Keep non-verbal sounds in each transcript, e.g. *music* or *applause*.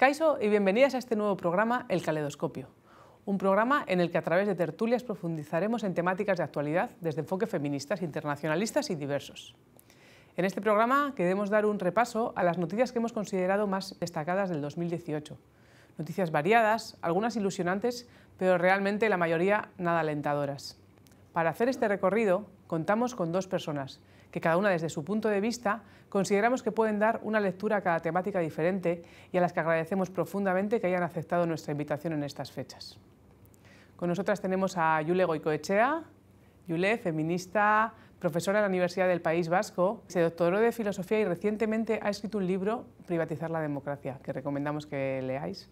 Kaiso y bienvenidas a este nuevo programa El Caleidoscopio, un programa en el que a través de tertulias profundizaremos en temáticas de actualidad desde enfoques feministas, internacionalistas y diversos. En este programa queremos dar un repaso a las noticias que hemos considerado más destacadas del 2018. Noticias variadas, algunas ilusionantes, pero realmente la mayoría nada alentadoras. Para hacer este recorrido contamos con dos personas que cada una desde su punto de vista consideramos que pueden dar una lectura a cada temática diferente y a las que agradecemos profundamente que hayan aceptado nuestra invitación en estas fechas. Con nosotras tenemos a Yule Goicoechea, Yule, feminista, profesora en la Universidad del País Vasco, se doctoró de filosofía y recientemente ha escrito un libro, Privatizar la democracia, que recomendamos que leáis.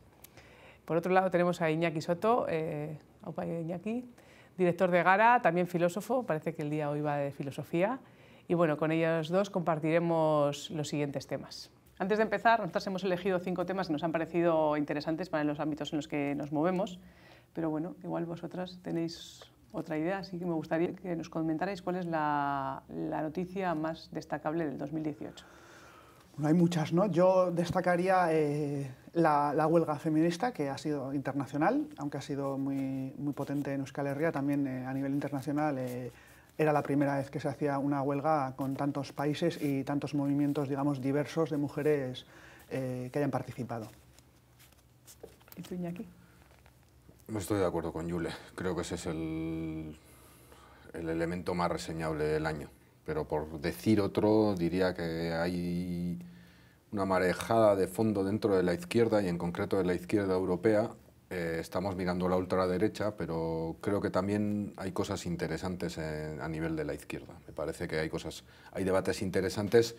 Por otro lado tenemos a Iñaki Soto, eh, director de Gara, también filósofo, parece que el día hoy va de filosofía, y bueno, con ellas dos compartiremos los siguientes temas. Antes de empezar, nosotros hemos elegido cinco temas que nos han parecido interesantes para los ámbitos en los que nos movemos, pero bueno, igual vosotras tenéis otra idea, así que me gustaría que nos comentarais cuál es la, noticia más destacable del 2018. Bueno, hay muchas, ¿no? Yo destacaría eh, la, huelga feminista, que ha sido internacional, aunque ha sido muy, muy potente en Euskal Herria, también eh, a nivel internacional. Eh, era la primera vez que se hacía una huelga con tantos países y tantos movimientos, digamos, diversos de mujeres eh, que hayan participado. ¿Y Estoy de acuerdo con Yule. Creo que ese es el, el elemento más reseñable del año. Pero por decir otro, diría que hay una marejada de fondo dentro de la izquierda y en concreto de la izquierda europea eh, estamos mirando la ultraderecha, pero creo que también hay cosas interesantes a nivel de la izquierda. Me parece que hay cosas, hay debates interesantes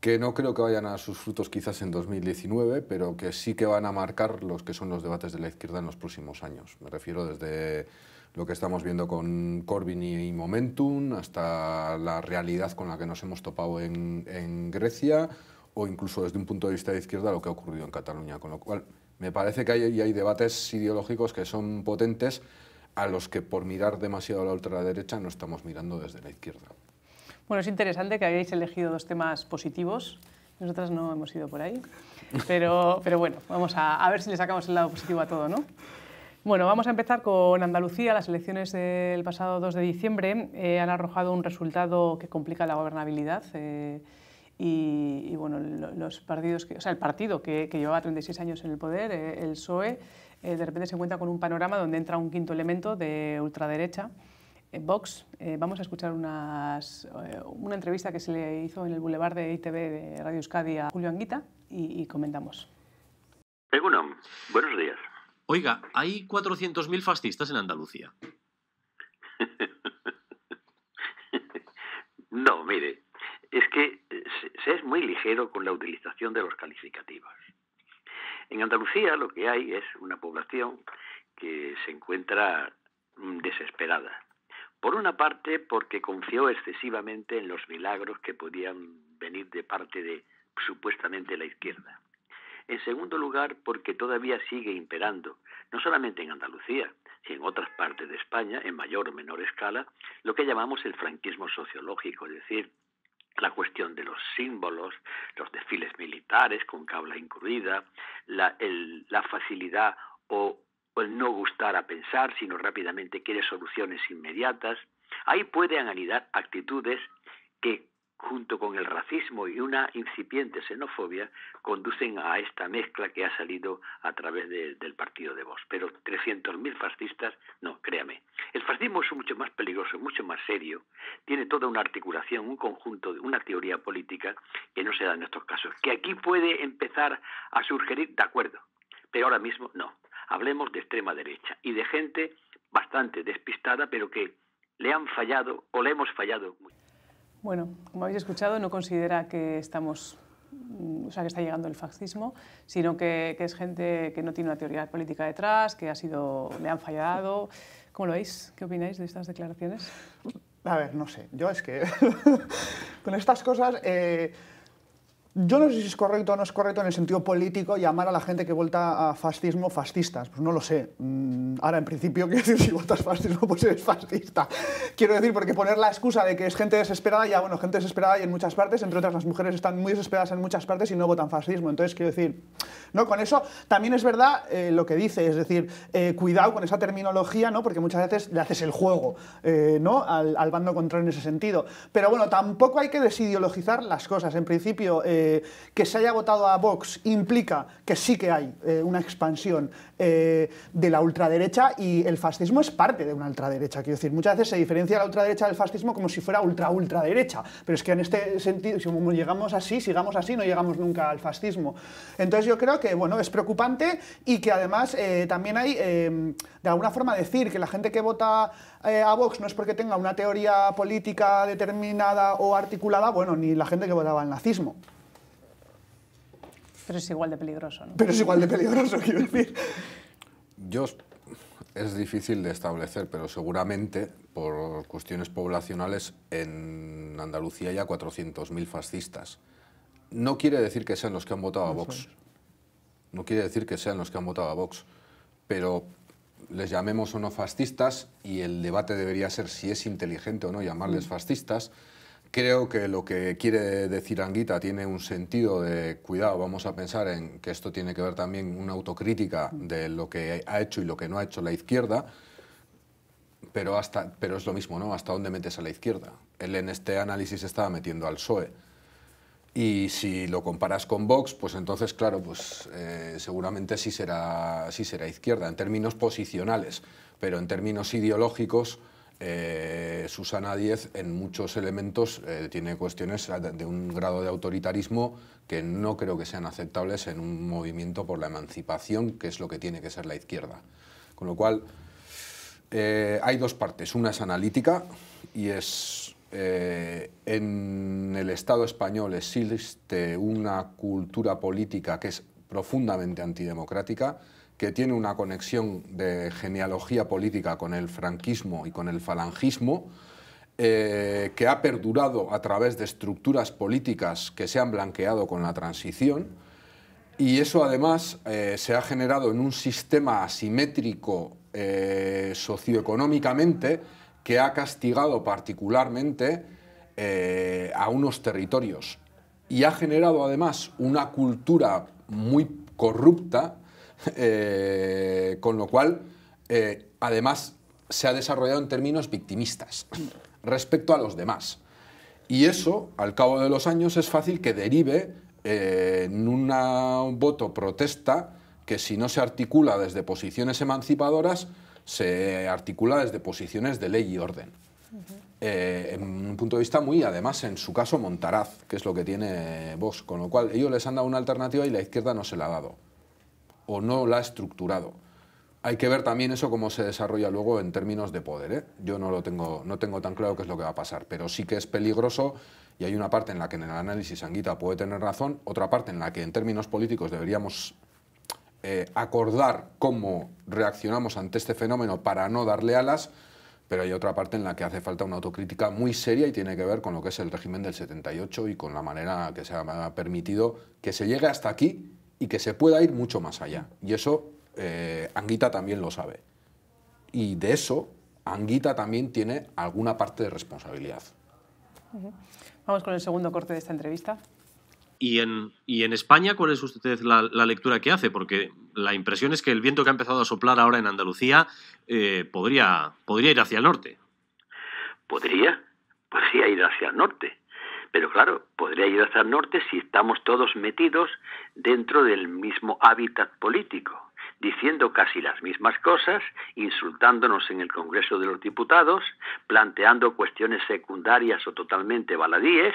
que no creo que vayan a sus frutos quizás en 2019, pero que sí que van a marcar los que son los debates de la izquierda en los próximos años. Me refiero desde lo que estamos viendo con Corbyn y Momentum, hasta la realidad con la que nos hemos topado en, en Grecia, o incluso desde un punto de vista de izquierda lo que ha ocurrido en Cataluña. Con lo cual, me parece que hay, hay debates ideológicos que son potentes a los que por mirar demasiado a la ultraderecha no estamos mirando desde la izquierda. Bueno, es interesante que hayáis elegido dos temas positivos. Nosotras no hemos ido por ahí. Pero, pero bueno, vamos a, ver si le sacamos el lado positivo a todo, ¿no? Bueno, vamos a empezar con Andalucía. Las elecciones del pasado 2 de diciembre eh, han arrojado un resultado que complica la gobernabilidad. Eh, y, bueno, los partidos que, o sea, el partido que, que llevaba 36 años en el poder, eh, el PSOE, eh, de repente se encuentra con un panorama donde entra un quinto elemento de ultraderecha, eh, Vox. vamos a escuchar unas, una entrevista que se le hizo en el Boulevard de ITV de Radio Euskadi a Julio Anguita y, comentamos. buenos días. Oiga, hay 400.000 fascistas en Andalucía. *laughs* no, mire, es que eh, se es muy ligero con la utilización de los calificativos. En Andalucía lo que hay es una población que se encuentra mm, desesperada. Por una parte, porque confió excesivamente en los milagros que podían venir de parte de supuestamente la izquierda. En segundo lugar, porque todavía sigue imperando, no solamente en Andalucía, sino en otras partes de España, en mayor o menor escala, lo que llamamos el franquismo sociológico, es decir, la cuestión de los símbolos, los desfiles militares con cabla incluida, la, facilidad o, el no gustar a pensar, sino rápidamente quiere soluciones inmediatas. Ahí pueden anidar actitudes que junto con el racismo y una incipiente xenofobia, conducen a esta mezcla que ha salido a través del partido de Vox. Pero 300.000 fascistas, no, créame. El fascismo es mucho más peligroso, mucho más serio. Tiene toda una articulación, un conjunto, una teoría política que no se da en estos casos. Que aquí puede empezar a surgir, de acuerdo, pero ahora mismo no. Hablemos de extrema derecha y de gente bastante despistada, pero que le han fallado o le hemos fallado mucho. Bueno, como habéis escuchado, no considera que estamos mm, o sea, que está llegando el fascismo, sino que, es gente que no tiene una teoría política detrás, que ha sido, le han fallado. ¿Cómo lo veis? ¿Qué opináis de estas declaraciones? A ver, no sé. Yo es que *laughs* con estas cosas... Eh, yo no sé si es correcto o no es correcto en el sentido político llamar a la gente que vuelta a fascismo fascistas. Pues no lo sé. Mm, ahora, en principio, *laughs* quiero decir, si votas fascismo, pues eres fascista. Quiero decir, porque poner la excusa de que es gente desesperada, ya bueno, gente desesperada y en muchas partes, entre otras las mujeres están muy desesperadas en muchas partes y no votan fascismo. Entonces, quiero decir, no, con eso también es verdad eh, lo que dice, es decir, eh, cuidado con esa terminología, ¿no? Porque muchas veces le haces el juego, eh, ¿no? Al, al, bando contrario en ese sentido. Pero bueno, tampoco hay que desideologizar las cosas. En principio, eh, que se haya votado a Vox implica que sí que hay eh, una expansión eh, de la ultraderecha y el fascismo es parte de una ultraderecha. Quiero decir, muchas veces se diferencia la ultraderecha del fascismo como si fuera ultra-ultraderecha, pero es que en este sentido, si llegamos así, sigamos así, no llegamos nunca al fascismo. Entonces yo creo que, bueno, es preocupante y que además también hay, de alguna forma, decir que la gente que vota a Vox no es porque tenga una teoría política determinada o articulada, bueno, ni la gente que votaba al nazismo. Pero es igual de peligroso, ¿no? Pero es igual de peligroso, *laughs* quiero decir. Yo es difícil de establecer, pero seguramente por cuestiones poblacionales en Andalucía hay 400.000 fascistas. No quiere decir que sean los que han votado a Vox. No quiere decir que sean los que han votado a Vox. Pero les llamemos o no fascistas y el debate debería ser si es inteligente o no llamarles mm. fascistas Creo que lo que quiere decir Anguita tiene un sentido de cuidado. Vamos a pensar en que esto tiene que ver también una autocrítica de lo que ha hecho y lo que no ha hecho la izquierda. Pero, hasta, pero es lo mismo, ¿no? ¿Hasta dónde metes a la izquierda? Él en este análisis estaba metiendo al PSOE. Y si lo comparas con Vox, pues entonces, claro, pues eh, seguramente sí será, sí será izquierda en términos posicionales, pero en términos ideológicos eh, Susana Diez en muchos elementos eh, tiene cuestiones de un grado de autoritarismo que no creo que sean aceptables en un movimiento por la emancipación, que es lo que tiene que ser la izquierda. Con lo cual, eh, hay dos partes. Una es analítica y es... en el Estado español existe una cultura política que es profundamente antidemocrática, que tiene una conexión de genealogía política con el franquismo y con el falangismo, eh, que ha perdurado a través de estructuras políticas que se han blanqueado con la transición, y eso además eh, se ha generado en un sistema asimétrico eh, socioeconómicamente que ha castigado particularmente a unos territorios y ha generado además una cultura muy corrupta eh, con lo cual, eh, además, se ha desarrollado en términos victimistas respecto a los demás. Y eso, al cabo de los años, es fácil que derive eh, en un voto protesta que si no se articula desde posiciones emancipadoras, se articula desde posiciones de ley y orden. en un punto de vista muy, además, en su caso, montaraz, que es lo que tiene vos con lo cual ellos les han dado una alternativa y la izquierda no se la ha dado o no la ha estructurado. Hay que ver también eso cómo se desarrolla luego en términos de poder. ¿eh? Yo no lo tengo, no tengo tan claro qué es lo que va a pasar, pero sí que es peligroso y hay una parte en la que en el análisis Sanguita puede tener razón, otra parte en la que en términos políticos deberíamos eh, acordar cómo reaccionamos ante este fenómeno para no darle alas, pero hay otra parte en la que hace falta una autocrítica muy seria y tiene que ver con lo que es el régimen del 78 y con la manera que se ha permitido que se llegue hasta aquí y que se pueda ir mucho más allá. Y eso eh, Anguita también lo sabe. Y de eso Anguita también tiene alguna parte de responsabilidad. Vamos con el segundo corte de esta entrevista. ¿Y en, y en España cuál es usted la, lectura que hace? Porque la impresión es que el viento que ha empezado a soplar ahora en Andalucía eh, podría, podría ir hacia el norte. Podría, podría pues ir hacia el norte. Pero claro, podría ir hacia el norte si estamos todos metidos dentro del mismo hábitat político, diciendo casi las mismas cosas, insultándonos en el Congreso de los Diputados, planteando cuestiones secundarias o totalmente baladíes,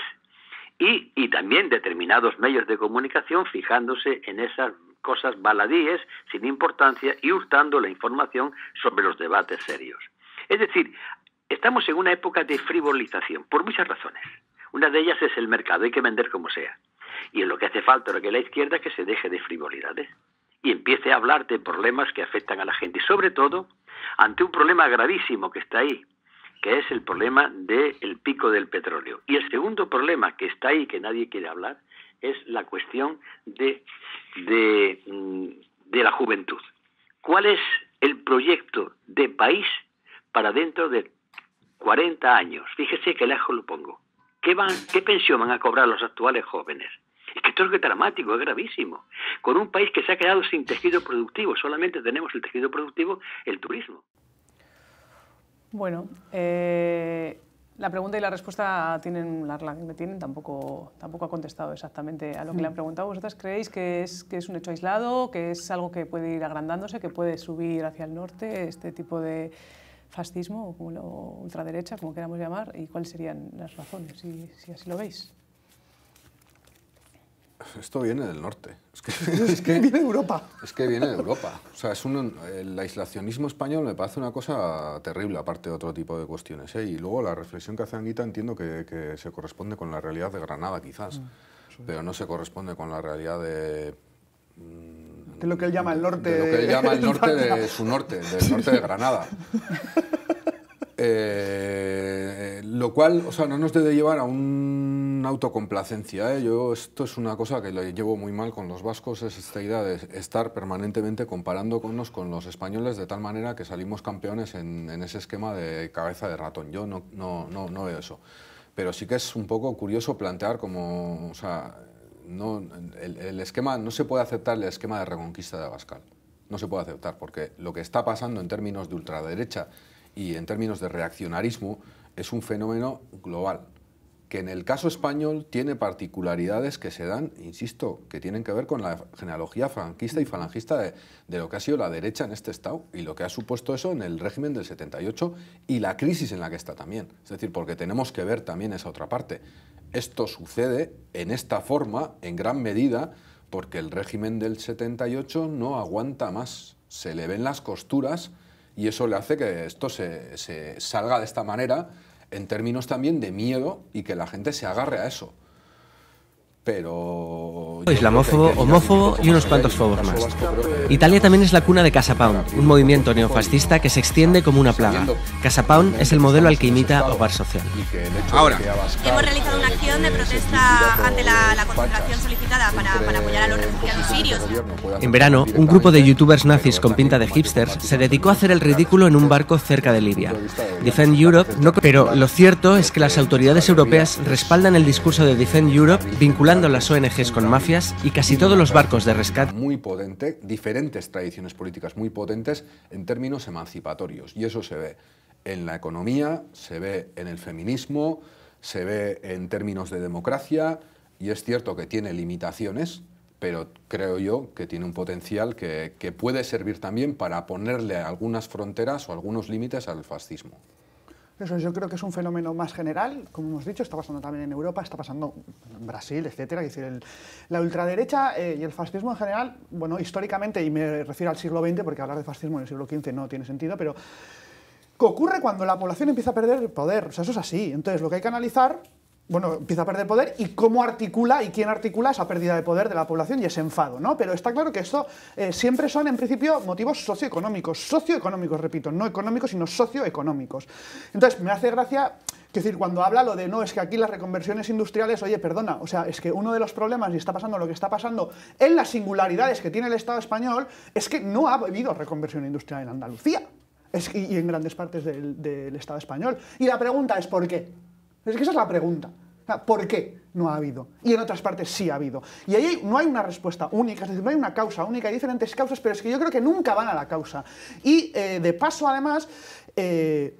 y, y también determinados medios de comunicación fijándose en esas cosas baladíes, sin importancia, y hurtando la información sobre los debates serios. Es decir, estamos en una época de frivolización, por muchas razones. Una de ellas es el mercado, hay que vender como sea. Y en lo que hace falta, lo que la izquierda, que se deje de frivolidades y empiece a hablar de problemas que afectan a la gente. Y sobre todo, ante un problema gravísimo que está ahí, que es el problema del pico del petróleo. Y el segundo problema que está ahí, que nadie quiere hablar, es la cuestión de, de, mm, de la juventud. ¿Cuál es el proyecto de país para dentro de 40 años? Fíjese que lejos lo pongo. ¿Qué, pensión van a cobrar los actuales jóvenes? Es que esto es dramático, es gravísimo. Con un país que se ha quedado sin tejido productivo, solamente tenemos el tejido productivo, el turismo. Bueno, eh, la pregunta y la respuesta tienen la que tienen, tampoco, tampoco ha contestado exactamente a lo que le han mm. preguntado. ¿Vosotras creéis que es, que es un hecho aislado, que es algo que puede ir agrandándose, que puede subir hacia el norte este tipo de, fascismo o, como ultraderecha, como queramos llamar, y cuáles serían las razones, si, si así lo veis. Esto viene del norte. Es que, *laughs* es que, viene de Europa. Es que viene de Europa. O sea, es eh, el aislacionismo español me parece una cosa terrible, aparte de otro tipo de cuestiones. ¿eh? Y luego la reflexión que hace Anguita entiendo que, se corresponde con la realidad de Granada, quizás, mm. pero no se corresponde con la realidad de... Mm, de lo que él llama el norte. De llama el norte de su norte, del norte de Granada. Eh, lo cual, o sea, no nos debe llevar a una autocomplacencia. ¿eh? Yo, esto es una cosa que le llevo muy mal con los vascos, es esta idea de estar permanentemente comparando con los españoles de tal manera que salimos campeones en, ese esquema de cabeza de ratón. Yo no, no, no, no, veo eso. Pero sí que es un poco curioso plantear como, o no, el, esquema, no se puede aceptar el esquema de reconquista de Abascal. No se puede aceptar, porque lo que está pasando en términos de ultraderecha y en términos de reaccionarismo es un fenómeno global que en el caso español tiene particularidades que se dan, insisto, que tienen que ver con la genealogía franquista y falangista de, lo que ha sido la derecha en este Estado y lo que ha supuesto eso en el régimen del 78 y la crisis en la que está también. Es decir, porque tenemos que ver también esa otra parte. Esto sucede en esta forma, en gran medida, porque el régimen del 78 no aguanta más, se le ven las costuras y eso le hace que esto se salga de esta manera en términos también de miedo y que la gente se agarre a eso pero... Islamófobo, homófobo y unos cuantos fobos más. Italia también es la cuna de Casa Pound, un movimiento neofascista que se extiende como una plaga. Casa Pound es el modelo al que imita Ovar Social. Ahora, hemos realizado una acción de protesta ante la, concentración solicitada para, apoyar a los refugiados sirios. En verano, un grupo de youtubers nazis con pinta de hipsters se dedicó a hacer el ridículo en un barco cerca de Libia. Defend Europe Pero lo cierto es que las autoridades europeas respaldan el discurso de Defend Europe vinculando las ONGs con mafias y casi todos los barcos de rescate. Muy potente, diferentes tradiciones políticas muy potentes en términos emancipatorios. Y eso se ve en la economía, se ve en el feminismo, se ve en términos de democracia. Y es cierto que tiene limitaciones, pero creo yo que tiene un potencial que puede servir también para ponerle algunas fronteras o algunos límites al fascismo. Eso yo creo que es un fenómeno más general, como hemos dicho, está pasando también en Europa, está pasando en Brasil, etcétera. Es decir, la ultraderecha eh, y el fascismo en general, bueno, históricamente, y me refiero al siglo XX, porque hablar de fascismo en el siglo XV no tiene sentido, pero ocurre cuando la población empieza a perder poder. O sea, eso es así. Entonces, lo que hay que analizar bueno, empieza a perder poder y cómo articula y quién articula esa pérdida de poder de la población y ese enfado, ¿no? Pero está claro que esto eh, siempre son, en principio, motivos socioeconómicos, socioeconómicos, repito, no económicos, sino socioeconómicos. Entonces, me hace gracia que decir, cuando habla lo de no, es que aquí las reconversiones industriales, oye, perdona, o sea, es que uno de los problemas, y está pasando lo que está pasando en las singularidades que tiene el Estado español, es que no ha habido reconversión industrial en Andalucía es, y, en grandes partes del Estado español. Y la pregunta es, ¿por qué? Es que esa es la pregunta. ¿Por qué no ha habido? Y en otras partes sí ha habido. Y ahí no hay una respuesta única, es decir, no hay una causa única, hay diferentes causas, pero es que yo creo que nunca van a la causa. Y eh, de paso, además, eh,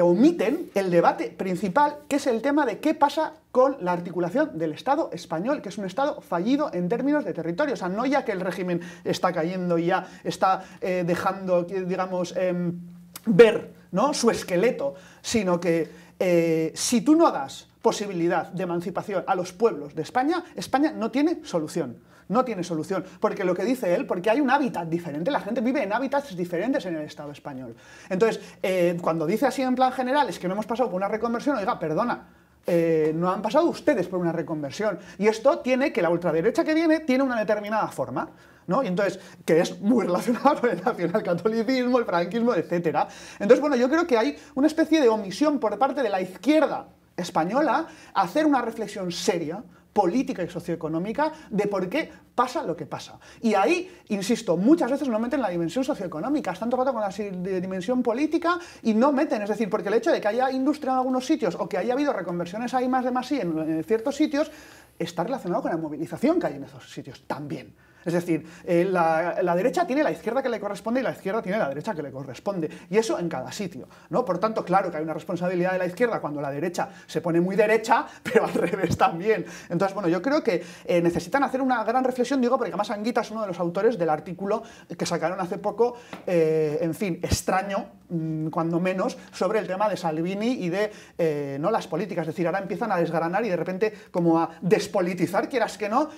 omiten el debate principal, que es el tema de qué pasa con la articulación del Estado español, que es un Estado fallido en términos de territorio. O sea, no ya que el régimen está cayendo y ya está eh, dejando, digamos, em, ver ¿no? su esqueleto, sino que eh, si tú no das posibilidad de emancipación a los pueblos de España, España no tiene solución. No tiene solución. Porque lo que dice él, porque hay un hábitat diferente, la gente vive en hábitats diferentes en el Estado español. Entonces, eh, cuando dice así en plan general, es que no hemos pasado por una reconversión, oiga, perdona, eh, no han pasado ustedes por una reconversión. Y esto tiene que la ultraderecha que viene tiene una determinada forma. ¿no? Y entonces, que es muy relacionado con el nacionalcatolicismo, el franquismo, etc. Entonces, bueno, yo creo que hay una especie de omisión por parte de la izquierda española a hacer una reflexión seria política y socioeconómica de por qué pasa lo que pasa. Y ahí, insisto, muchas veces no meten la dimensión socioeconómica, están tocando con la dimensión política y no meten, es decir, porque el hecho de que haya industria en algunos sitios o que haya habido reconversiones ahí más de más en ciertos sitios está relacionado con la movilización que hay en esos sitios también. Es decir, eh, la, derecha tiene la izquierda que le corresponde y la izquierda tiene la derecha que le corresponde. Y eso en cada sitio. ¿no? Por tanto, claro que hay una responsabilidad de la izquierda cuando la derecha se pone muy derecha, *laughs* pero al revés también. Entonces, bueno, yo creo que eh, necesitan hacer una gran reflexión, digo, porque además Anguita es uno de los autores del artículo que sacaron hace poco, eh, en fin, extraño, mm, cuando menos, sobre el tema de Salvini y de no las políticas. Es decir, ahora empiezan a desgranar y de repente como a despolitizar, quieras que no,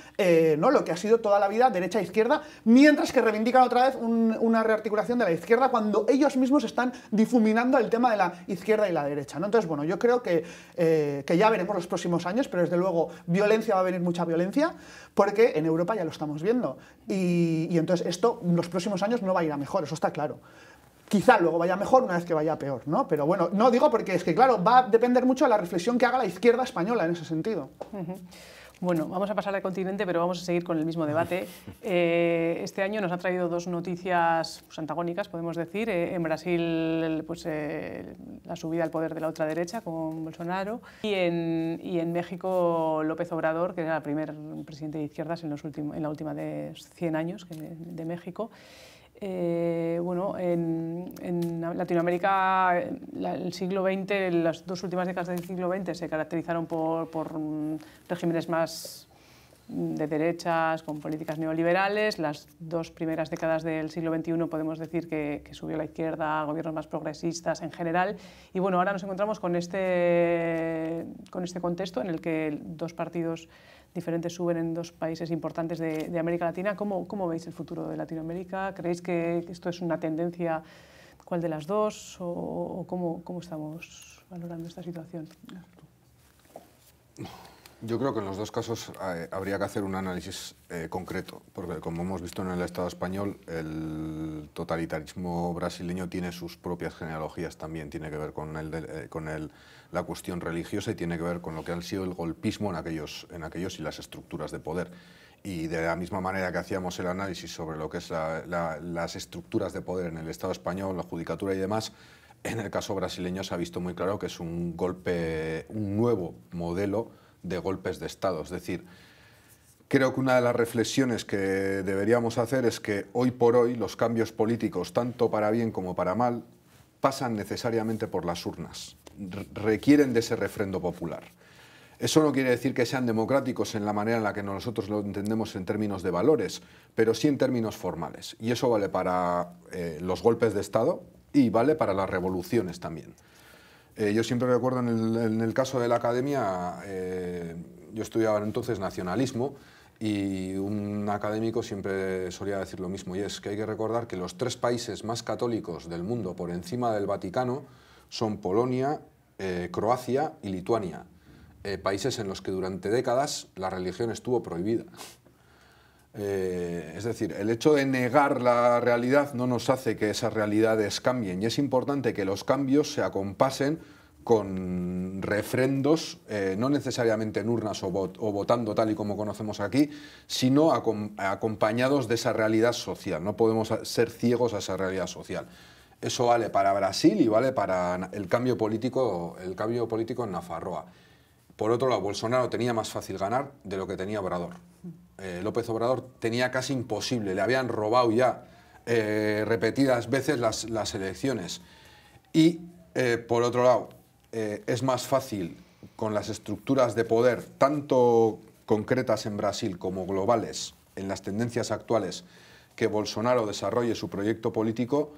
no lo que ha sido toda la vida derecha e izquierda, mientras que reivindican otra vez una rearticulación de la izquierda cuando ellos mismos están difuminando el tema de la izquierda y la derecha. ¿no? Entonces, bueno, yo creo que, eh, ya veremos los próximos años, pero desde luego violencia va a venir mucha violencia, porque en Europa ya lo estamos viendo. Y, entonces esto, en los próximos años no va a ir a mejor, eso está claro quizá luego vaya mejor una vez que vaya peor, ¿no? Pero bueno, no digo porque es que, claro, va a depender mucho de la reflexión que haga la izquierda española en ese sentido. Bueno, vamos a pasar al continente, pero vamos a seguir con el mismo debate. *laughs* Eh, este año nos ha traído dos noticias pues, antagónicas, podemos decir. Eh, en Brasil, pues, eh, la subida al poder de la otra derecha, con Bolsonaro. Y en, México, López Obrador, que era el primer presidente de izquierdas en, los últimos, en la última de 100 años de México. Eh, bueno, en, Latinoamérica, el siglo las dos últimas décadas del siglo XX se caracterizaron por, mm, regímenes más mm, de derechas, con políticas neoliberales. Las dos primeras décadas del siglo XXI podemos decir que, subió la izquierda, gobiernos más progresistas en general. Y bueno, ahora nos encontramos con este, con este contexto en el que dos partidos diferentes suben en dos países importantes de, América Latina. ¿Cómo, ¿Cómo, veis el futuro de Latinoamérica? ¿Creéis que esto es una tendencia, cuál de las dos? ¿O, o cómo, estamos valorando esta situación? Yo creo que en los dos casos eh, habría que hacer un análisis eh, concreto, porque como hemos visto en el Estado español, el totalitarismo brasileño tiene sus propias genealogías también, tiene que ver con, el, eh, con el, la cuestión religiosa y tiene que ver con lo que han sido el golpismo en aquellos, en aquellos y las estructuras de poder. Y de la misma manera que hacíamos el análisis sobre lo que es las estructuras de poder en el Estado español, la judicatura y demás, en el caso brasileño se ha visto muy claro que es un golpe, un nuevo modelo de golpes de Estado. Es decir, creo que una de las reflexiones que deberíamos hacer es que hoy por hoy los cambios políticos, tanto para bien como para mal, pasan necesariamente por las urnas, requieren de ese refrendo popular. Eso no quiere decir que sean democráticos en la manera en la que nosotros lo entendemos en términos de valores, pero sí en términos formales. Y eso vale para eh, los golpes de Estado y vale para las revoluciones también. Eh, yo siempre recuerdo en el, caso de la academia, eh, yo estudiaba entonces nacionalismo y un académico siempre solía decir lo mismo, y es que hay que recordar que los tres países más católicos del mundo por encima del Vaticano son Polonia, eh, Croacia y Lituania, países en los que durante décadas la religión estuvo prohibida. Eh, es decir, el hecho de negar la realidad no nos hace que esas realidades cambien y es importante que los cambios se acompasen con refrendos, eh, no necesariamente en urnas o, votando tal y como conocemos aquí, sino acompañados de esa realidad social. No podemos ser ciegos a esa realidad social. Eso vale para Brasil y vale para el cambio político, el cambio político en Nafarroa. Por otro lado, Bolsonaro tenía más fácil ganar de lo que tenía Obrador. Eh, López Obrador tenía casi imposible, le habían robado ya eh, repetidas veces las, elecciones. Y, eh, por otro lado, es más fácil con las estructuras de poder, tanto concretas en Brasil como globales, en las tendencias actuales, que Bolsonaro desarrolle su proyecto político,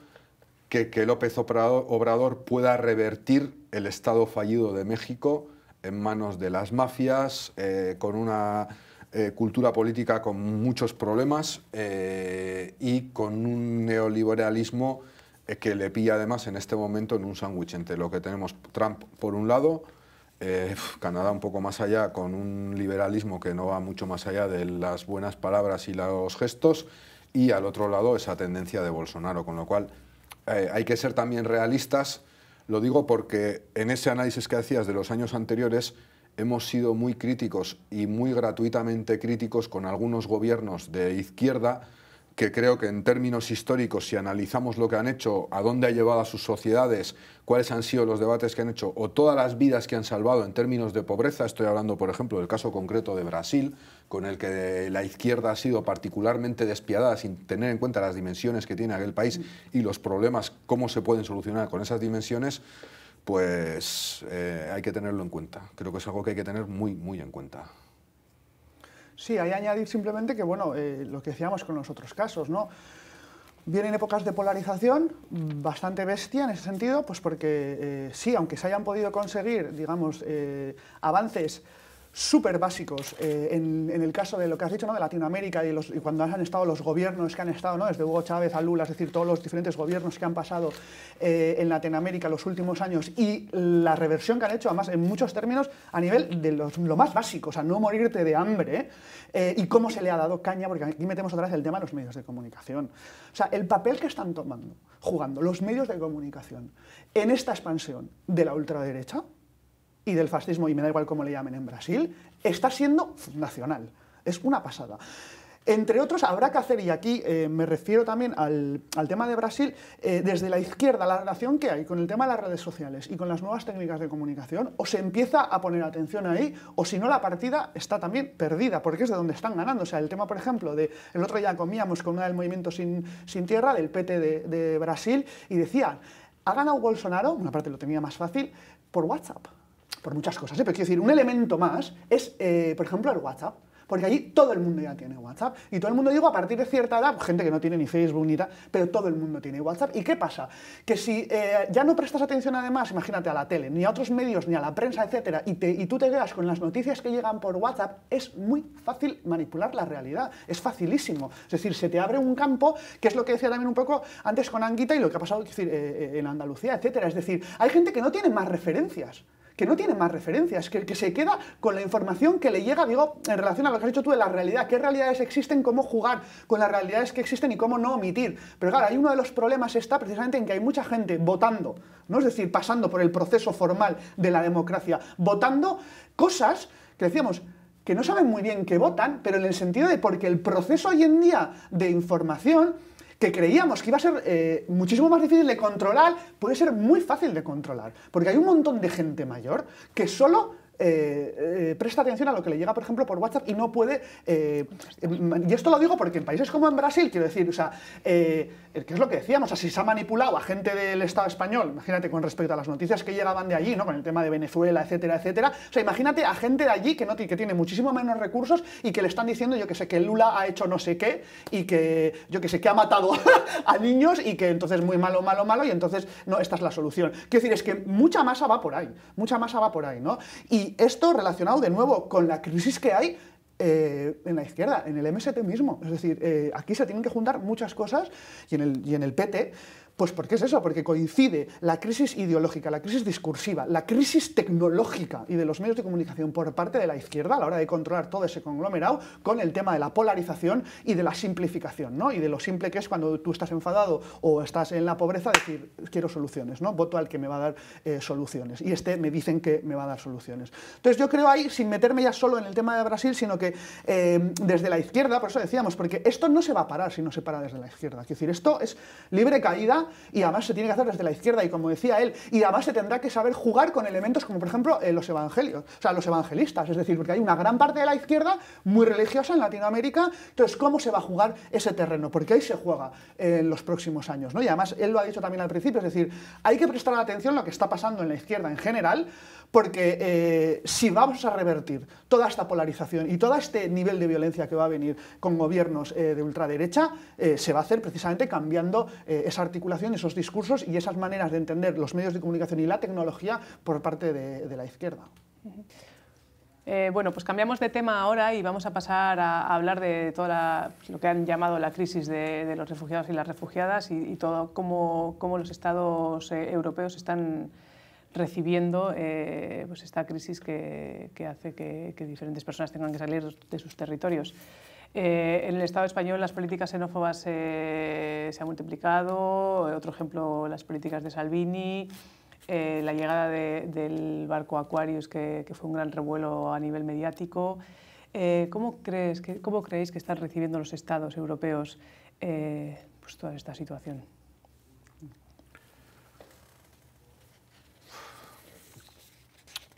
que, que López Obrador pueda revertir el Estado fallido de México en manos de las mafias, con una eh, cultura política con muchos problemas eh, y con un neoliberalismo eh, que le pilla además en este momento en un sándwich entre lo que tenemos Trump por un lado, Canadá un poco más allá con un liberalismo que no va mucho más allá de las buenas palabras y los gestos y al otro lado esa tendencia de Bolsonaro, con lo cual hay que ser también realistas. Lo digo porque en ese análisis que hacías de los años anteriores, hemos sido muy críticos y muy gratuitamente críticos con algunos gobiernos de izquierda que creo que en términos históricos, si analizamos lo que han hecho, a dónde ha llevado a sus sociedades, cuáles han sido los debates que han hecho o todas las vidas que han salvado en términos de pobreza, estoy hablando, por ejemplo, del caso concreto de Brasil, con el que la izquierda ha sido particularmente despiadada sin tener en cuenta las dimensiones que tiene aquel país y los problemas, cómo se pueden solucionar con esas dimensiones pues eh, hay que tenerlo en cuenta. Creo que es algo que hay que tener muy, muy en cuenta. Sí, hay que añadir simplemente que, bueno, eh, lo que decíamos con los otros casos, ¿no? Vienen épocas de polarización bastante bestia en ese sentido, pues porque eh, sí, aunque se hayan podido conseguir, digamos, avances súper básicos. Eh, en, el caso de lo que has dicho, de Latinoamérica y, cuando han estado los gobiernos que han estado, desde Hugo Chávez a Lula, es decir, todos los diferentes gobiernos que han pasado eh, en Latinoamérica los últimos años y la reversión que han hecho, además, en muchos términos, a nivel de los, lo más básico, o sea, no morirte de hambre eh, y cómo se le ha dado caña, porque aquí metemos otra vez el tema de los medios de comunicación. O sea, el papel que están tomando, jugando los medios de comunicación en esta expansión de la ultraderecha, y del fascismo, y me da igual cómo le llamen en Brasil, está siendo fundacional. Es una pasada. Entre otros, habrá que hacer, y aquí eh, me refiero también al, tema de Brasil, eh, desde la izquierda, la relación que hay con el tema de las redes sociales y con las nuevas técnicas de comunicación, o se empieza a poner atención ahí, o si no, la partida está también perdida, porque es de donde están ganando. O sea, el tema, por ejemplo, de el otro día comíamos con una del movimiento sin, tierra, del PT de, Brasil, y decían, ha ganado Bolsonaro, una parte lo tenía más fácil, por WhatsApp por muchas cosas, ¿eh? pero quiero decir, un elemento más es, eh, por ejemplo, el WhatsApp. Porque allí todo el mundo ya tiene WhatsApp. Y todo el mundo, digo, a partir de cierta edad, pues, gente que no tiene ni Facebook ni tal, pero todo el mundo tiene WhatsApp. ¿Y qué pasa? Que si eh, ya no prestas atención además, imagínate, a la tele, ni a otros medios, ni a la prensa, etcétera, y, tú te quedas con las noticias que llegan por WhatsApp, es muy fácil manipular la realidad. Es facilísimo. Es decir, se te abre un campo, que es lo que decía también un poco antes con Anguita y lo que ha pasado decir, en Andalucía, etcétera. Es decir, hay gente que no tiene más referencias que no tiene más referencias, que, el que se queda con la información que le llega, digo, en relación a lo que has dicho tú de la realidad, qué realidades existen, cómo jugar con las realidades que existen y cómo no omitir. Pero claro, hay uno de los problemas está precisamente en que hay mucha gente votando, no es decir, pasando por el proceso formal de la democracia, votando cosas que decíamos, que no saben muy bien que votan, pero en el sentido de porque el proceso hoy en día de información que creíamos que iba a ser eh, muchísimo más difícil de controlar, puede ser muy fácil de controlar. Porque hay un montón de gente mayor que solo eh, eh, presta atención a lo que le llega, por ejemplo, por WhatsApp y no puede. Eh, y esto lo digo porque en países como en Brasil, quiero decir, o sea, ¿qué es lo que decíamos? O sea, si se ha manipulado a gente del Estado español, imagínate con respecto a las noticias que llegaban de allí, ¿no? Con el tema de Venezuela, etcétera, etcétera. O sea, imagínate a gente de allí que, no que tiene muchísimo menos recursos y que le están diciendo, yo que sé, que Lula ha hecho no sé qué y que, yo que sé, que ha matado *laughs* a niños y que entonces muy malo, malo, malo y entonces no, esta es la solución. Quiero decir, es que mucha masa va por ahí, mucha masa va por ahí, ¿no? Y, y esto relacionado de nuevo con la crisis que hay eh, en la izquierda, en el MST mismo. Es decir, eh, aquí se tienen que juntar muchas cosas y en el, y en el PT pues porque es eso, porque coincide la crisis ideológica, la crisis discursiva, la crisis tecnológica y de los medios de comunicación por parte de la izquierda a la hora de controlar todo ese conglomerado con el tema de la polarización y de la simplificación, ¿no? Y de lo simple que es cuando tú estás enfadado o estás en la pobreza decir, quiero soluciones, ¿no? Voto al que me va a dar eh, soluciones y este me dicen que me va a dar soluciones. Entonces yo creo ahí, sin meterme ya solo en el tema de Brasil, sino que em, desde la izquierda, por eso decíamos, porque esto no se va a parar si no se para desde la izquierda. Es decir, esto es libre caída y además se tiene que hacer desde la izquierda y como decía él, y además se tendrá que saber jugar con elementos como por ejemplo eh, los evangelios, o sea, los evangelistas, es decir, porque hay una gran parte de la izquierda muy religiosa en Latinoamérica, entonces ¿cómo se va a jugar ese terreno? Porque ahí se juega eh, en los próximos años, ¿no? Y además él lo ha dicho también al principio, es decir, hay que prestar atención a lo que está pasando en la izquierda en general, porque eh, si vamos a revertir toda esta polarización y todo este nivel de violencia que va a venir con gobiernos de ultraderecha, se va a hacer precisamente cambiando esa articulación esos discursos y esas maneras de entender los medios de comunicación y la tecnología por parte de, la izquierda. Eh, bueno, pues cambiamos de tema ahora y vamos a pasar a, hablar de todo lo que han llamado la crisis de, los refugiados y las refugiadas y, todo cómo, cómo, los estados eh, europeos están recibiendo eh, pues esta crisis que, hace que, diferentes personas tengan que salir de sus territorios. Eh, en el Estado español las políticas xenófobas eh, se han multiplicado, otro ejemplo las políticas de Salvini, eh, la llegada del barco Aquarius que, fue un gran revuelo a nivel mediático. ¿cómo, creéis que están recibiendo los Estados europeos pues, toda esta situación?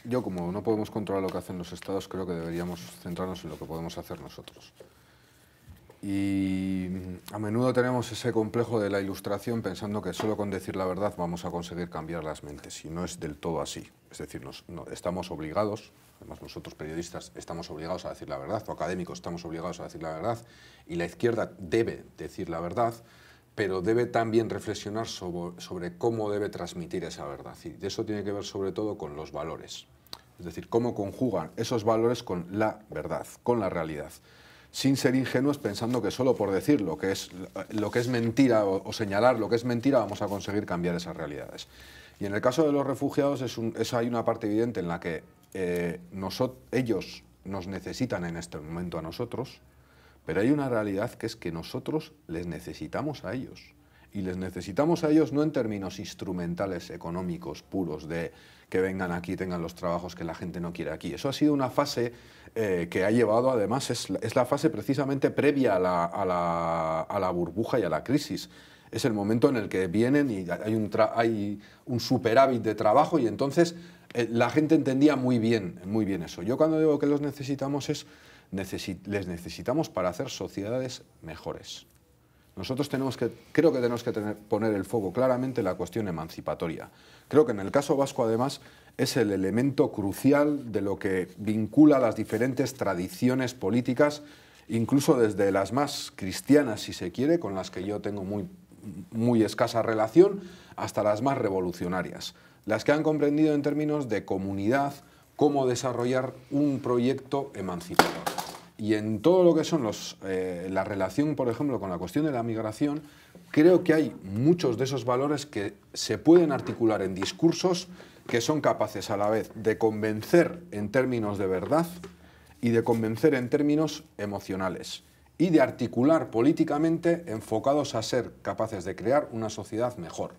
Yo, como no podemos controlar lo que hacen los estados, creo que deberíamos centrarnos en lo que podemos hacer nosotros y mm, a menudo tenemos ese complejo de la ilustración pensando que solo con decir la verdad vamos a conseguir cambiar las mentes y no es del todo así. Es decir, no, estamos obligados, además nosotros periodistas estamos obligados a decir la verdad o académicos estamos obligados a decir la verdad y la izquierda debe decir la verdad, pero debe también reflexionar sobre, sobre cómo debe transmitir esa verdad y eso tiene que ver sobre todo con los valores. Es decir, cómo conjugan esos valores con la verdad, con la realidad sin ser ingenuos pensando que solo por decir lo que es, lo que es mentira o, señalar lo que es mentira vamos a conseguir cambiar esas realidades. Y en el caso de los refugiados es, hay una parte evidente en la que eh, ellos nos necesitan en este momento a nosotros, pero hay una realidad que es que nosotros les necesitamos a ellos. Y les necesitamos a ellos no en términos instrumentales, económicos, puros, de que vengan aquí, tengan los trabajos que la gente no quiere aquí. Eso ha sido una fase eh, que ha llevado, además, es, la fase precisamente previa a la, burbuja y a la crisis. Es el momento en el que vienen y hay un, hay un superávit de trabajo y entonces eh, la gente entendía muy bien, muy bien eso. Yo cuando digo que los necesitamos es, les necesitamos para hacer sociedades mejores. Nosotros tenemos que, creo que tenemos que poner el foco claramente en la cuestión emancipatoria. Creo que en el caso vasco, además, es el elemento crucial de lo que vincula las diferentes tradiciones políticas, incluso desde las más cristianas, si se quiere, con las que yo tengo muy, muy escasa relación, hasta las más revolucionarias. Las que han comprendido en términos de comunidad cómo desarrollar un proyecto emancipador. Y en todo lo que son eh, la relación, por ejemplo, con la cuestión de la migración, creo que hay muchos de esos valores que se pueden articular en discursos que son capaces a la vez de convencer en términos de verdad y de convencer en términos emocionales y de articular políticamente enfocados a ser capaces de crear una sociedad mejor.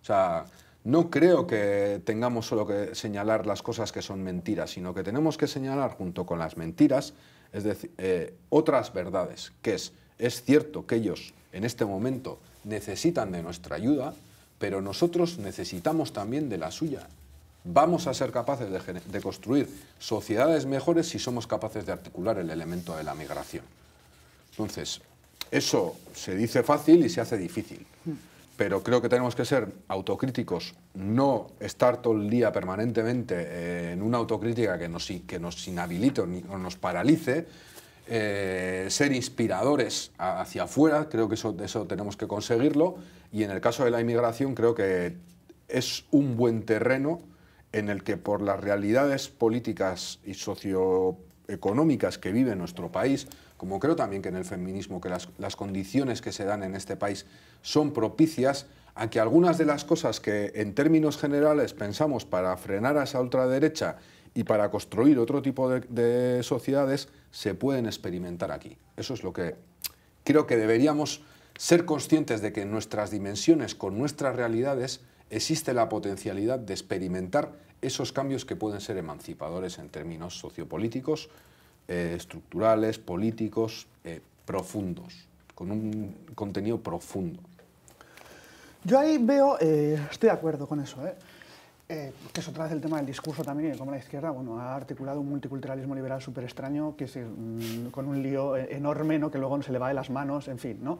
O sea, no creo que tengamos solo que señalar las cosas que son mentiras, sino que tenemos que señalar junto con las mentiras es decir, eh, otras verdades, que es, es cierto que ellos en este momento necesitan de nuestra ayuda, pero nosotros necesitamos también de la suya. Vamos a ser capaces de construir sociedades mejores si somos capaces de articular el elemento de la migración. Entonces, eso se dice fácil y se hace difícil pero creo que tenemos que ser autocríticos, no estar todo el día permanentemente eh, en una autocrítica que nos, inhabilite o, nos paralice, eh, ser inspiradores hacia afuera, creo que eso tenemos que conseguirlo, y en el caso de la inmigración creo que es un buen terreno en el que por las realidades políticas y socioeconómicas que vive nuestro país, como creo también que en el feminismo, que las, condiciones que se dan en este país son propicias a que algunas de las cosas que en términos generales pensamos para frenar a esa ultraderecha y para construir otro tipo de, de sociedades se pueden experimentar aquí. Eso es lo que creo que deberíamos ser conscientes de que en nuestras dimensiones, con nuestras realidades, existe la potencialidad de experimentar esos cambios que pueden ser emancipadores en términos sociopolíticos, eh, estructurales, políticos, eh, profundos, con un contenido profundo. Yo ahí veo, eh, estoy de acuerdo con eso, eh eh, que es otra vez el tema del discurso también, como la izquierda bueno, ha articulado un multiculturalismo liberal súper extraño, que mm, con un lío eh, enorme ¿no? que luego se le va de las manos, en fin. ¿no?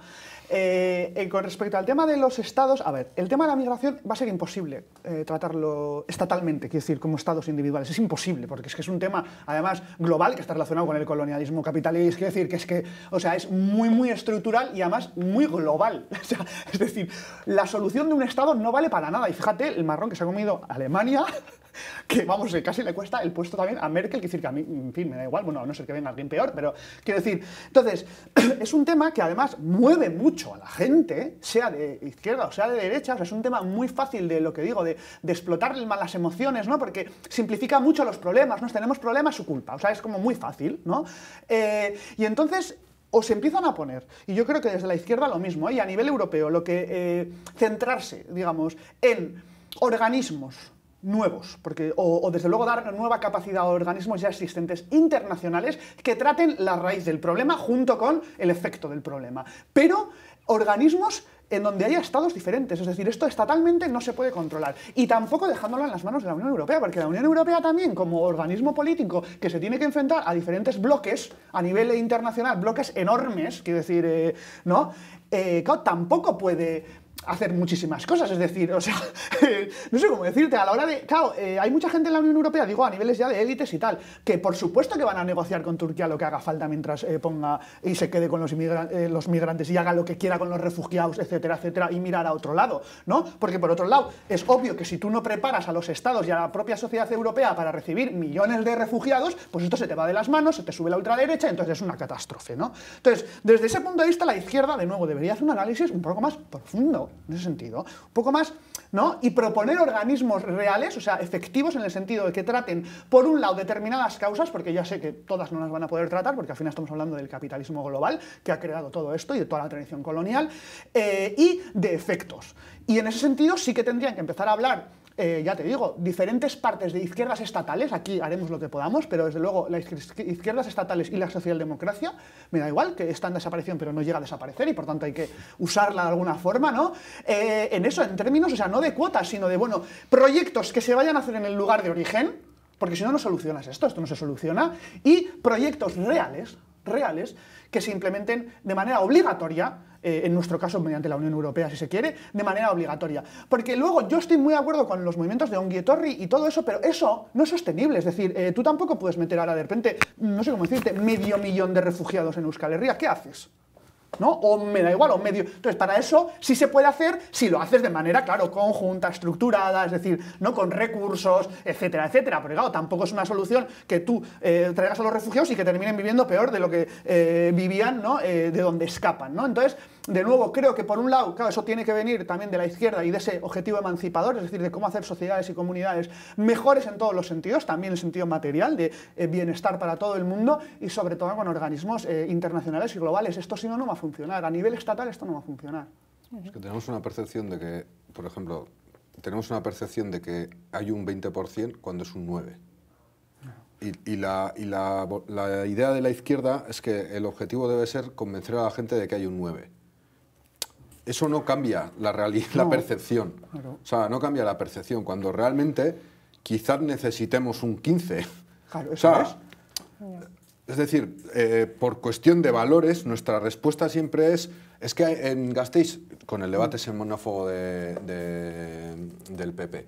Eh, con respecto al tema de los estados, a ver, el tema de la migración va a ser imposible tratarlo estatalmente, quiero decir, como estados individuales, es imposible, porque es que es un tema, además, global, que está relacionado con el colonialismo capitalista, decir, que es que, o sea, es muy, muy estructural y además muy global. *laughs* es decir, la solución de un estado no vale para nada, y fíjate el marrón que se ha comido al Alemania, *laughs* que vamos, que casi le cuesta el puesto también a Merkel, que decir que a mí, en fin, me da igual, bueno, no ser que venga alguien peor, pero quiero decir, entonces, *clears throat* es un tema que además mueve mucho a la gente, sea de izquierda o sea de derecha, o sea, es un tema muy fácil de lo que digo, de, explotar las emociones, ¿no? Porque simplifica mucho los problemas, ¿no? tenemos problemas, su culpa, o sea, es como muy fácil, ¿no? Eh, y entonces, os empiezan a poner. Y yo creo que desde la izquierda lo mismo, ¿eh? y a nivel europeo, lo que eh, centrarse, digamos, en organismos nuevos, porque, o, desde luego dar nueva capacidad a organismos ya existentes internacionales que traten la raíz del problema junto con el efecto del problema. Pero organismos en donde haya estados diferentes, es decir, esto estatalmente no se puede controlar. Y tampoco dejándolo en las manos de la Unión Europea, porque la Unión Europea también, como organismo político que se tiene que enfrentar a diferentes bloques a nivel internacional, bloques enormes, quiero decir, eh, ¿no? Eh, tampoco puede hacer muchísimas cosas, es decir, o sea, *laughs* no sé cómo decirte, a la hora de, claro, eh, hay mucha gente en la Unión Europea, digo, a niveles ya de élites y tal, que por supuesto que van a negociar con Turquía lo que haga falta mientras eh, ponga y se quede con los, eh, los migrantes y haga lo que quiera con los refugiados, etcétera, etcétera, y mirar a otro lado, ¿no? Porque por otro lado, es obvio que si tú no preparas a los estados y a la propia sociedad europea para recibir millones de refugiados, pues esto se te va de las manos, se te sube la ultraderecha, entonces es una catástrofe, ¿no? Entonces, desde ese punto de vista, la izquierda, de nuevo, debería hacer un análisis un poco más profundo en ese sentido. Un poco más, ¿no? Y proponer organismos reales, o sea, efectivos en el sentido de que traten, por un lado, determinadas causas, porque ya sé que todas no las van a poder tratar, porque al final estamos hablando del capitalismo global que ha creado todo esto y de toda la tradición colonial, eh, y de efectos. Y en ese sentido sí que tendrían que empezar a hablar eh, ya te digo, diferentes partes de izquierdas estatales, aquí haremos lo que podamos, pero desde luego las izquierdas estatales y la socialdemocracia, me da igual que están desapareciendo pero no llega a desaparecer y por tanto hay que usarla de alguna forma, ¿no? Eh, en eso, en términos, o sea, no de cuotas, sino de, bueno, proyectos que se vayan a hacer en el lugar de origen, porque si no, no solucionas esto, esto no se soluciona, y proyectos reales, reales, que se implementen de manera obligatoria eh, en nuestro caso mediante la Unión Europea, si se quiere, de manera obligatoria. Porque luego yo estoy muy de acuerdo con los movimientos de Ongi y todo eso, pero eso no es sostenible. Es decir, eh, tú tampoco puedes meter ahora de repente, mm, no sé cómo decirte, medio millón de refugiados en Euskal Herria. ¿Qué haces? ¿no? O me da igual, o medio. Entonces, para eso sí se puede hacer si lo haces de manera, claro, conjunta, estructurada, es decir, no con recursos, etcétera, etcétera. Pero claro, tampoco es una solución que tú eh, traigas a los refugiados y que terminen viviendo peor de lo que vivían, ¿no? de donde escapan, ¿no? Entonces, de nuevo, creo que por un lado, claro, eso tiene que venir también de la izquierda y de ese objetivo emancipador, es decir, de cómo hacer sociedades y comunidades mejores en todos los sentidos, también en el sentido material, de eh, bienestar para todo el mundo y sobre todo con organismos eh, internacionales y globales. Esto si no, no va a funcionar. A nivel estatal esto no va a funcionar. Es que tenemos una percepción de que, por ejemplo, tenemos una percepción de que hay un 20% cuando es un 9%. Y, la, la idea de la izquierda es que el objetivo debe ser convencer a la gente de que hay un 9% eso no cambia la, la percepción. O sea, no cambia la percepción. Cuando realmente quizás necesitemos un 15. Claro, es. decir, eh, por cuestión de valores, nuestra respuesta siempre es, es que en con el debate mm. semonófobo de, de, del PP,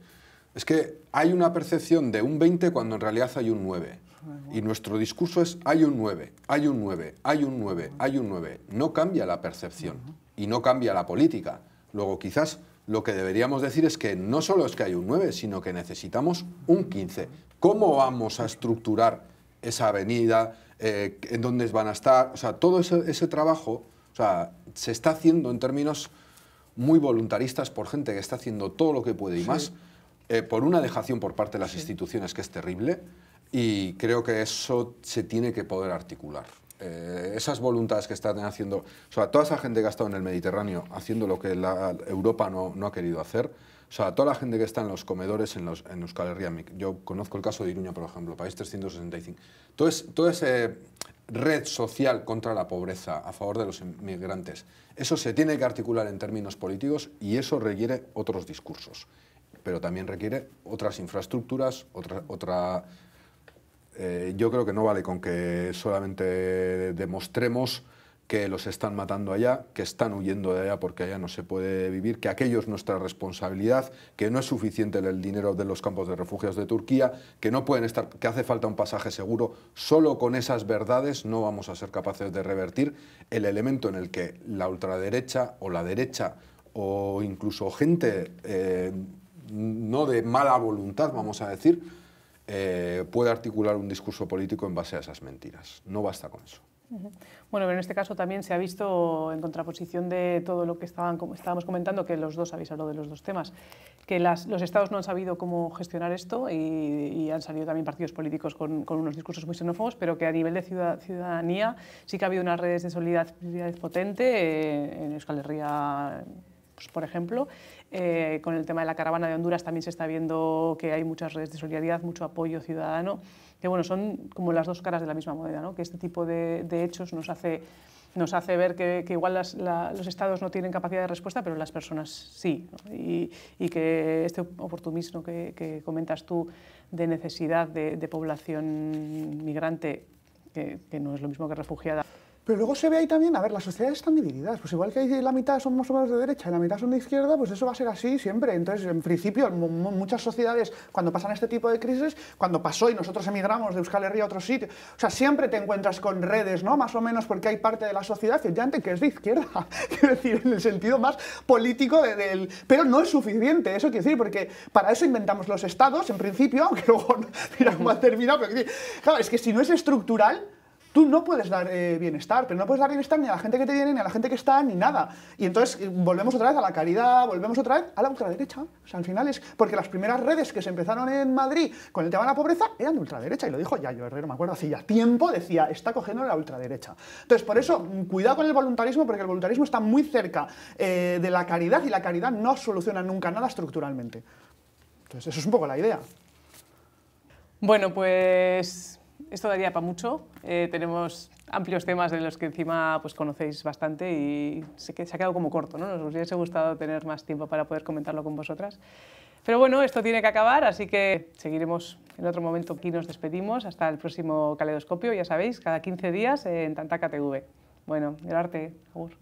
es que hay una percepción de un 20 cuando en realidad hay un 9. Ah, y nuestro discurso es, hay un 9, hay un 9, hay un 9, hay un 9. No cambia la percepción y no cambia la política. Luego quizás lo que deberíamos decir es que no solo es que hay un 9, sino que necesitamos un 15. ¿Cómo vamos a estructurar esa avenida? Eh, ¿En dónde van a estar? O sea, todo ese, trabajo o sea, se está haciendo en términos muy voluntaristas por gente que está haciendo todo lo que puede y más, eh, por una dejación por parte de las instituciones que es terrible y creo que eso se tiene que poder articular. Eh, esas voluntades que están haciendo, o sea, toda esa gente que ha estado en el Mediterráneo haciendo lo que Europa no, ha querido hacer, o sea, toda la gente que está en los comedores en, los, en Euskal Herria, yo conozco el caso de Iruña, por ejemplo, país 365, toda esa red social contra la pobreza a favor de los inmigrantes, eso se tiene que articular en términos políticos y eso requiere otros discursos, pero también requiere otras infraestructuras, otra, otra eh, yo creo que no vale con que solamente demostremos que los están matando allá, que están huyendo de allá porque allá no se puede vivir, que aquello es nuestra responsabilidad, que no es suficiente el dinero de los campos de refugiados de Turquía, que no pueden estar, que hace falta un pasaje seguro. Solo con esas verdades no vamos a ser capaces de revertir el elemento en el que la ultraderecha o la derecha o incluso gente eh, no de mala voluntad, vamos a decir, eh, puede articular un discurso político en base a esas mentiras. No basta con eso. Bueno, pero en este caso también se ha visto, en contraposición de todo lo que estábamos comentando, que los dos habéis hablado de los dos temas, que los estados no han sabido cómo gestionar esto y, han salido también partidos políticos con, unos discursos muy xenófobos, pero que a nivel de ciudadanía sí que ha habido unas redes de solidaridad potente eh, en Euskal pues, por ejemplo, eh, con el tema de la caravana de Honduras también se está viendo que hay muchas redes de solidaridad, mucho apoyo ciudadano, que bueno, son como las dos caras de la misma moneda, ¿no? que este tipo de, hechos nos hace nos hace ver que, igual los estados no tienen capacidad de respuesta, pero las personas sí. Y, que este oportunismo que, comentas tú de necesidad de, población migrante, que no es lo mismo que refugiada, pero luego se ve ahí también, a ver, las sociedades están divididas, pues igual que la mitad son más o menos de derecha y la mitad son de izquierda, pues eso va a ser así siempre. Entonces, en principio, muchas sociedades, cuando pasan este tipo de crisis, cuando pasó y nosotros emigramos de Euskal Herria a otro sitio, o sea, siempre te encuentras con redes, ¿no? Más o menos porque hay parte de la sociedad que es de izquierda, *laughs* quiero decir, en el sentido más político del... pero no es suficiente, eso quiero decir, porque para eso inventamos los estados, en principio, *laughs* aunque luego, mira cómo ha terminado, pero claro, es que si no es estructural Tú no puedes dar eh, bienestar, pero no puedes dar bienestar ni a la gente que te viene, ni a la gente que está, ni nada. Y entonces eh, volvemos otra vez a la caridad, volvemos otra vez a la ultraderecha. O sea, al final es porque las primeras redes que se empezaron en Madrid con el tema de la pobreza eran de ultraderecha. Y lo dijo Yayo Herrero, me acuerdo, hace ya tiempo decía, está cogiendo la ultraderecha. Entonces, por eso, mm, cuidado con el voluntarismo, porque el voluntarismo está muy cerca eh, de la caridad y la caridad no soluciona nunca nada estructuralmente. Entonces, eso es un poco la idea. Bueno, pues esto daría para mucho. Eh, tenemos amplios temas de los que encima pues, conocéis bastante y sé que se ha quedado como corto. ¿no? Nos hubiese gustado tener más tiempo para poder comentarlo con vosotras. Pero bueno, esto tiene que acabar, así que seguiremos en otro momento. Aquí nos despedimos. Hasta el próximo caleidoscopio, ya sabéis, cada 15 días en Tantaca TV. Bueno, el arte. Agur.